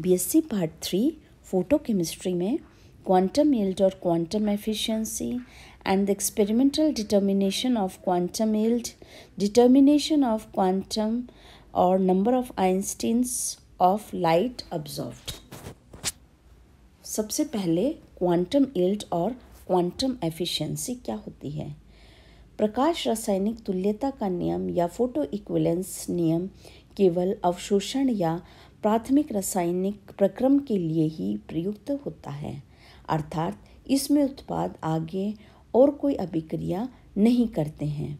BSc part three photo chemistry में quantum yield और quantum efficiency and the experimental determination of quantum yield determination of quantum और number of einsteins of light absorb सबसे पहले quantum yield और quantum efficiency क्या होती है प्रकाश रासायनिक तुल्यता का नियम या फोटो इक्वलेंस नियम केवल अवशोषण या प्राथमिक रासायनिक प्रक्रम के लिए ही प्रयुक्त होता है अर्थात इसमें उत्पाद आगे और कोई अभिक्रिया नहीं करते हैं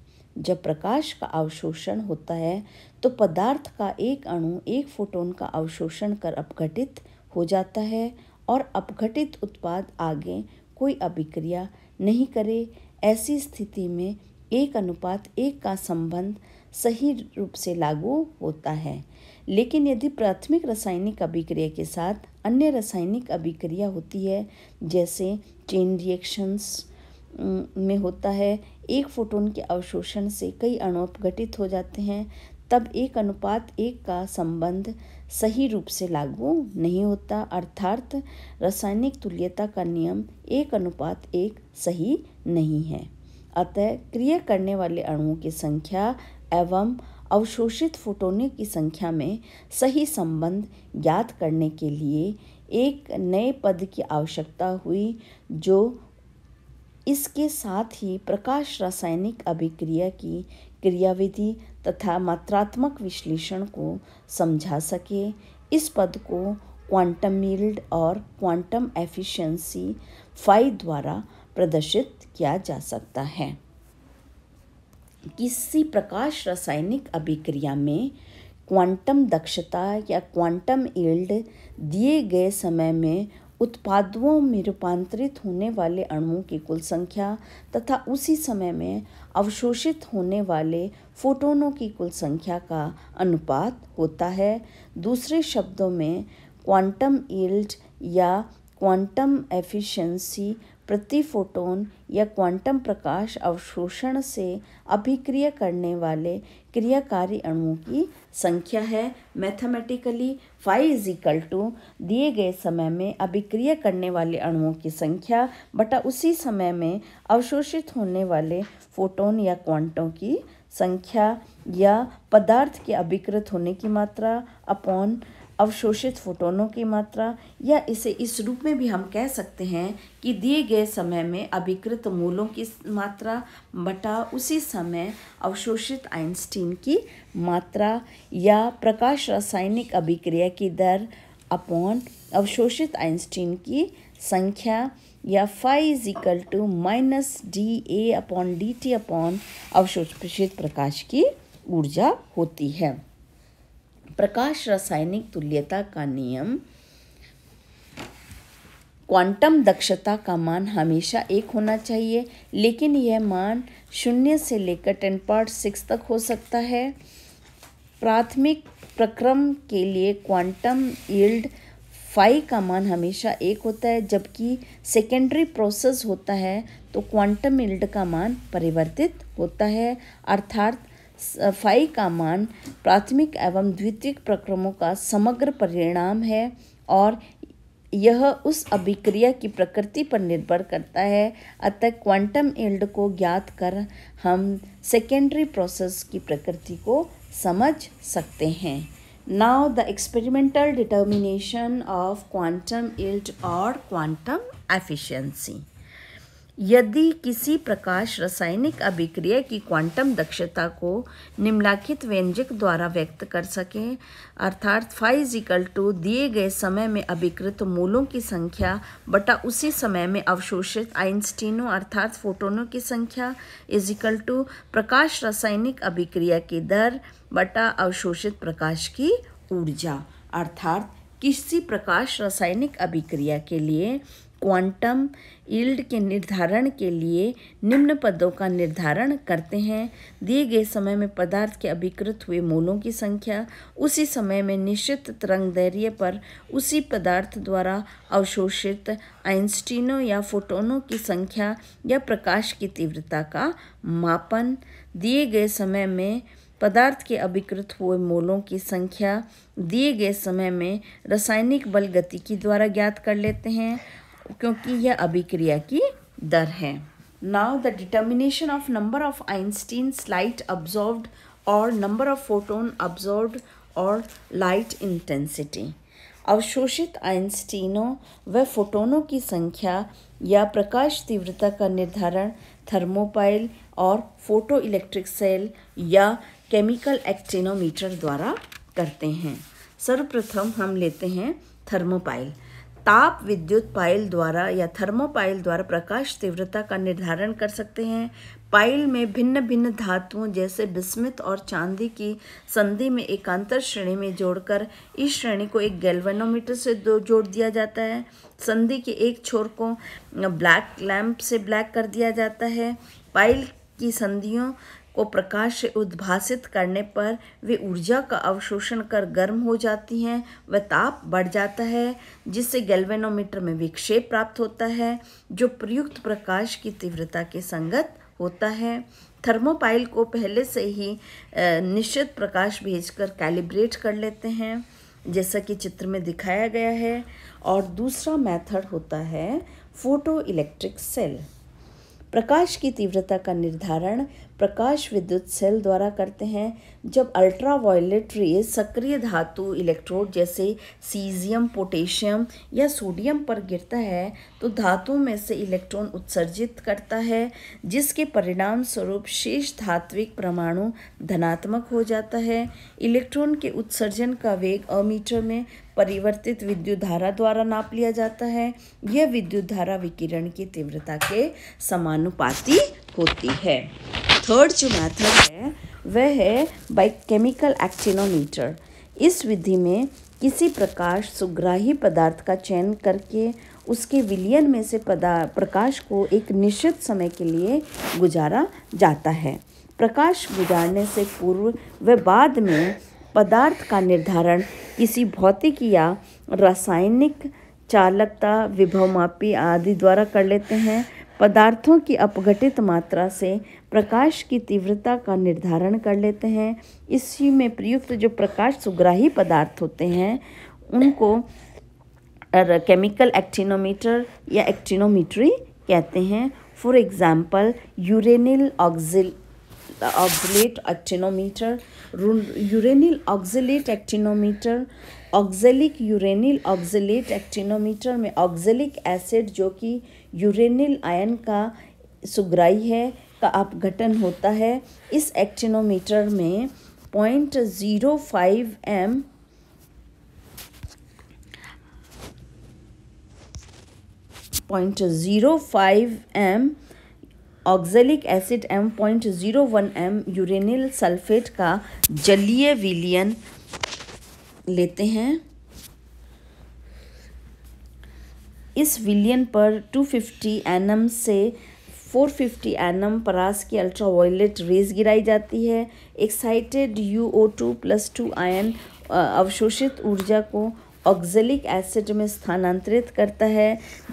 जब प्रकाश का अवशोषण होता है तो पदार्थ का एक अणु एक फोटोन का अवशोषण कर अपघटित हो जाता है और अपघटित उत्पाद आगे कोई अभिक्रिया नहीं करे ऐसी स्थिति में एक अनुपात एक का संबंध सही रूप से लागू होता है लेकिन यदि प्राथमिक रासायनिक अभिक्रिया के साथ अन्य रासायनिक अभिक्रिया होती है जैसे चेन रिएक्शंस में होता है एक फोटोन के अवशोषण से कई अणु अपघटित हो जाते हैं तब एक अनुपात एक का संबंध सही रूप से लागू नहीं होता अर्थात रासायनिक तुल्यता का नियम एक अनुपात एक सही नहीं है अतः क्रिया करने वाले अणुओं की संख्या एवं अवशोषित फोटोनों की संख्या में सही संबंध ज्ञात करने के लिए एक नए पद की आवश्यकता हुई जो इसके साथ ही प्रकाश रासायनिक अभिक्रिया की क्रियाविधि तथा मात्रात्मक विश्लेषण को समझा सके इस पद को क्वांटम यील्ड और क्वांटम एफिशिएंसी फाई द्वारा प्रदर्शित किया जा सकता है किसी प्रकाश रासायनिक अभिक्रिया में क्वांटम दक्षता या क्वांटम यील्ड दिए गए समय में उत्पादों में रूपांतरित होने वाले अणुओं की कुल संख्या तथा उसी समय में अवशोषित होने वाले फोटोनों की कुल संख्या का अनुपात होता है दूसरे शब्दों में क्वांटम यील्ड या क्वांटम एफिशिएंसी प्रतिफोटोन या क्वांटम प्रकाश अवशोषण से अभिक्रिया करने वाले क्रियाकारी अणुओं की संख्या है mathematically phi is equal to दिए गए समय में अभिक्रिया करने वाले अणुओं की संख्या बटा उसी समय में अवशोषित होने वाले फोटोन या क्वांटों की संख्या या पदार्थ के अभिकृत होने की मात्रा अपॉन अवशोषित फोटोनों की मात्रा या इसे इस रूप में भी हम कह सकते हैं कि दिए गए समय में अभिकृत मूलों की मात्रा बटा उसी समय अवशोषित आइंस्टीन की मात्रा या प्रकाश रासायनिक अभिक्रिया की दर अपॉन अवशोषित आइंस्टीन की संख्या या phi is equal to minus D A upon D T upon अवशोषित प्रकाश की ऊर्जा होती है प्रकाश रासायनिक तुल्यता का नियम क्वांटम दक्षता का मान हमेशा एक होना चाहिए लेकिन यह मान शून्य से लेकर टेन पॉइंट सिक्स तक हो सकता है प्राथमिक प्रक्रम के लिए क्वांटम यील्ड फाइव का मान हमेशा एक होता है जबकि सेकेंडरी प्रोसेस होता है तो क्वांटम यील्ड का मान परिवर्तित होता है अर्थात सफाई का मान प्राथमिक एवं द्वितीयक प्रक्रमों का समग्र परिणाम है और यह उस अभिक्रिया की प्रकृति पर निर्भर करता है अतः क्वांटम यील्ड को ज्ञात कर हम सेकेंडरी प्रोसेस की प्रकृति को समझ सकते हैं now the experimental determination of quantum yield और क्वांटम एफिशिएंसी यदि किसी प्रकाश रासायनिक अभिक्रिया की क्वांटम दक्षता को निम्नलिखित व्यंजक द्वारा व्यक्त कर सकें अर्थात फाइजिकल टू दिए गए समय में अभिकृत मूलों की संख्या बटा उसी समय में अवशोषित आइंस्टीनों अर्थात फोटोनों की संख्या इजिकल टू प्रकाश रासायनिक अभिक्रिया की दर बटा अवशोषित प्रकाश की ऊर्जा अर्थात किसी प्रकाश रासायनिक अभिक्रिया के लिए क्वांटम यील्ड के निर्धारण के लिए निम्न पदों का निर्धारण करते हैं दिए गए समय में पदार्थ के अभिकृत हुए मोलों की संख्या उसी समय में निश्चित तरंग दैर्य पर उसी पदार्थ द्वारा अवशोषित आइंस्टीनों या फोटोनों की संख्या या प्रकाश की तीव्रता का मापन दिए गए समय में पदार्थ के अभिकृत हुए मोलों की संख्या दिए गए समय में रासायनिक बल गति की द्वारा ज्ञात कर लेते हैं क्योंकि यह अभिक्रिया की दर है now the determination of number of einstein light absorbed और नंबर ऑफ फोटोन absorbed और लाइट इंटेंसिटी अवशोषित आइंस्टीनों व फोटोनों की संख्या या प्रकाश तीव्रता का निर्धारण थर्मोपाइल और फोटो इलेक्ट्रिक सेल या केमिकल एक्टेनोमीटर द्वारा करते हैं सर्वप्रथम हम लेते हैं थर्मोपाइल ताप विद्युत पाइल द्वारा या थर्मोपाइल द्वारा प्रकाश तीव्रता का निर्धारण कर सकते हैं पाइल में भिन्न भिन्न धातुओं जैसे बिस्मित और चांदी की संधि में एकांतर श्रेणी में जोड़कर इस श्रेणी को एक गैल्वेनोमीटर से जोड़ दिया जाता है संधि के एक छोर को ब्लैक लैंप से ब्लैक कर दिया जाता है पाइल की संधियों को प्रकाश से उद्भासित करने पर वे ऊर्जा का अवशोषण कर गर्म हो जाती हैं व ताप बढ़ जाता है जिससे गैल्वेनोमीटर में विक्षेप प्राप्त होता है जो प्रयुक्त प्रकाश की तीव्रता के संगत होता है थर्मोपाइल को पहले से ही निश्चित प्रकाश भेजकर कैलिब्रेट कर लेते हैं जैसा कि चित्र में दिखाया गया है और दूसरा मेथड होता है फोटो इलेक्ट्रिक सेल प्रकाश की तीव्रता का निर्धारण प्रकाश विद्युत सेल द्वारा करते हैं जब अल्ट्रावायलेट रेज सक्रिय धातु इलेक्ट्रोड जैसे सीजियम पोटेशियम या सोडियम पर गिरता है तो धातु में से इलेक्ट्रॉन उत्सर्जित करता है जिसके परिणाम स्वरूप शेष धात्विक परमाणु धनात्मक हो जाता है इलेक्ट्रॉन के उत्सर्जन का वेग अमीटर में परिवर्तित विद्युत धारा द्वारा नाप लिया जाता है यह विद्युत धारा विकिरण की तीव्रता के समानुपाती होती है थर्ड जो मेथड है वह है बाई केमिकल एक्टिनोमीटर इस विधि में किसी प्रकाश सुग्राही पदार्थ का चयन करके उसके विलियन में से पदा प्रकाश को एक निश्चित समय के लिए गुजारा जाता है प्रकाश गुजारने से पूर्व व बाद में पदार्थ का निर्धारण किसी भौतिक या रासायनिक चालकता विभवमापी आदि द्वारा कर लेते हैं पदार्थों की अपघटित मात्रा से प्रकाश की तीव्रता का निर्धारण कर लेते हैं इसी में प्रयुक्त जो प्रकाश सुग्राही पदार्थ होते हैं उनको केमिकल एक्टिनोमीटर या एक्टिनोमीट्री कहते हैं for example uranyl oxyl the actinometer uranyl uranyl actinometer actinometer, oxalic uranyl oxalate actinometer में ऑक्जेलिक एसिड जो कि यूरेनिल आयन का सुग्राई है का अपघटन होता है इस एक्टिनोमीटर में point zero five M point zero five M oxalic acid M point zero one M uranyl sulphate का जलीय विलियन लेते हैं इस विलियन पर टू फिफ्टी एनम से 450 फिफ्टी एन एम परास की अल्ट्रावायलेट रेज गिराई जाती है excited U O two plus two ion अवशोषित ऊर्जा को ऑक्जेलिक एसिड में स्थानांतरित करता है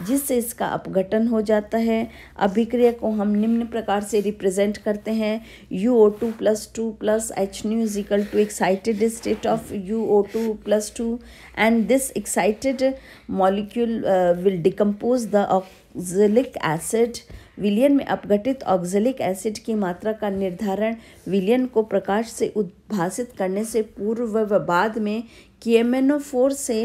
जिससे इसका अपघटन हो जाता है अभिक्रिया को हम निम्न प्रकार से रिप्रेजेंट करते हैं U O two plus two plus H nu is equal to excited state of U O two plus two and this excited molecule will decompose the oxalic acid विलियन में अपघटित ऑक्जेलिक एसिड की मात्रा का निर्धारण विलियन को प्रकाश से उद्भाषित करने से पूर्व व बाद में कि एम एन ओ फोर से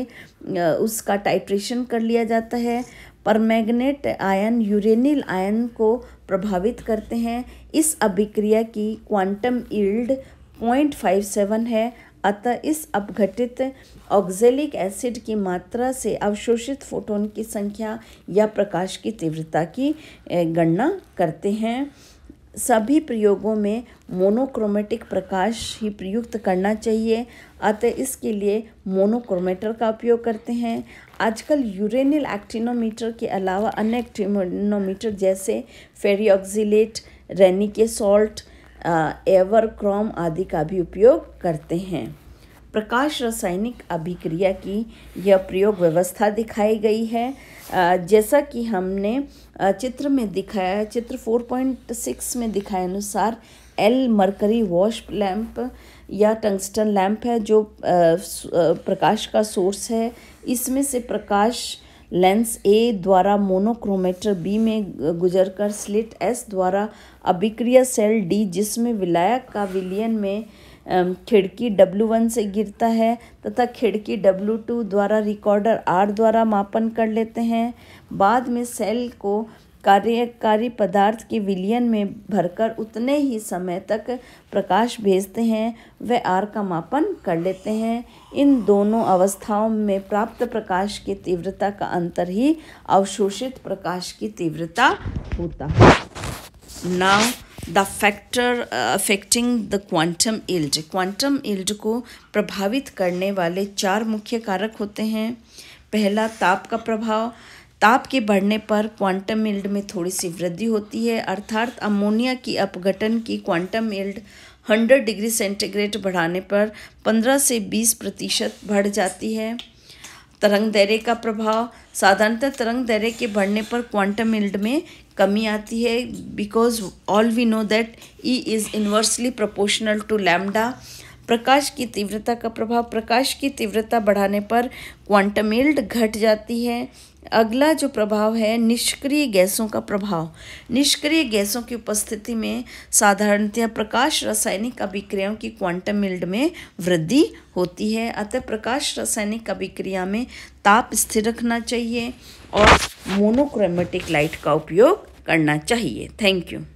उसका टाइट्रेशन कर लिया जाता है परमैग्नेट आयन यूरेनिल आयन को प्रभावित करते हैं इस अभिक्रिया की क्वांटम ईल्ड सेवन है अतः इस अपघटित ऑक्जेलिक एसिड की मात्रा से अवशोषित फोटोन की संख्या या प्रकाश की तीव्रता की गणना करते हैं सभी प्रयोगों में मोनोक्रोमेटिक प्रकाश ही प्रयुक्त करना चाहिए अतः इसके लिए मोनोक्रोमेटर का उपयोग करते हैं आजकल यूरेनिल एक्टिनोमीटर के अलावा अन्य एक्टिनोमीटर जैसे ferrioxalate Reinecke salt aberchrome आदि का भी उपयोग करते हैं प्रकाश रासायनिक अभिक्रिया की यह प्रयोग व्यवस्था दिखाई गई है जैसा कि हमने चित्र में दिखाया चित्र 4.6 में दिखाए अनुसार एल मरकरी वॉश लैम्प या टंगस्टन लैम्प है जो प्रकाश का सोर्स है इसमें से प्रकाश लेंस ए द्वारा मोनोक्रोमेटर बी में गुजरकर स्लिट एस द्वारा अभिक्रिया सेल डी जिसमें विलायक का विलियन में खिड़की डब्ल्यू वन से गिरता है तथा खिड़की W2 टू द्वारा रिकॉर्डर आर द्वारा मापन कर लेते हैं बाद में सेल को कार्यकारी पदार्थ के विलियन में भरकर उतने ही समय तक प्रकाश भेजते हैं वे आर का मापन कर लेते हैं इन दोनों अवस्थाओं में प्राप्त प्रकाश की तीव्रता का अंतर ही अवशोषित प्रकाश की तीव्रता होता है now the factor affecting the quantum yield quantum yield को प्रभावित करने वाले चार मुख्य कारक होते हैं पहला ताप का प्रभाव ताप के बढ़ने पर क्वांटम इल्ड में थोड़ी सी वृद्धि होती है अर्थात अमोनिया की अपघटन की क्वांटम इल्ड 100 डिग्री सेंटीग्रेड बढ़ाने पर 15 से 20 प्रतिशत बढ़ जाती है तरंग दैर्य का प्रभाव साधारणतः तरंग दैर्य के बढ़ने पर क्वांटम इल्ड में कमी आती है because all we know that E is inversely proportional to lambda प्रकाश की तीव्रता का प्रभाव प्रकाश की तीव्रता बढ़ाने पर क्वांटम इल्ड घट जाती है अगला जो प्रभाव है निष्क्रिय गैसों का प्रभाव निष्क्रिय गैसों की उपस्थिति में साधारणतः प्रकाश रासायनिक अभिक्रियाओं की क्वांटम मिल्ड में वृद्धि होती है अतः प्रकाश रासायनिक अभिक्रिया में ताप स्थिर रखना चाहिए और मोनोक्रोमेटिक लाइट का उपयोग करना चाहिए थैंक यू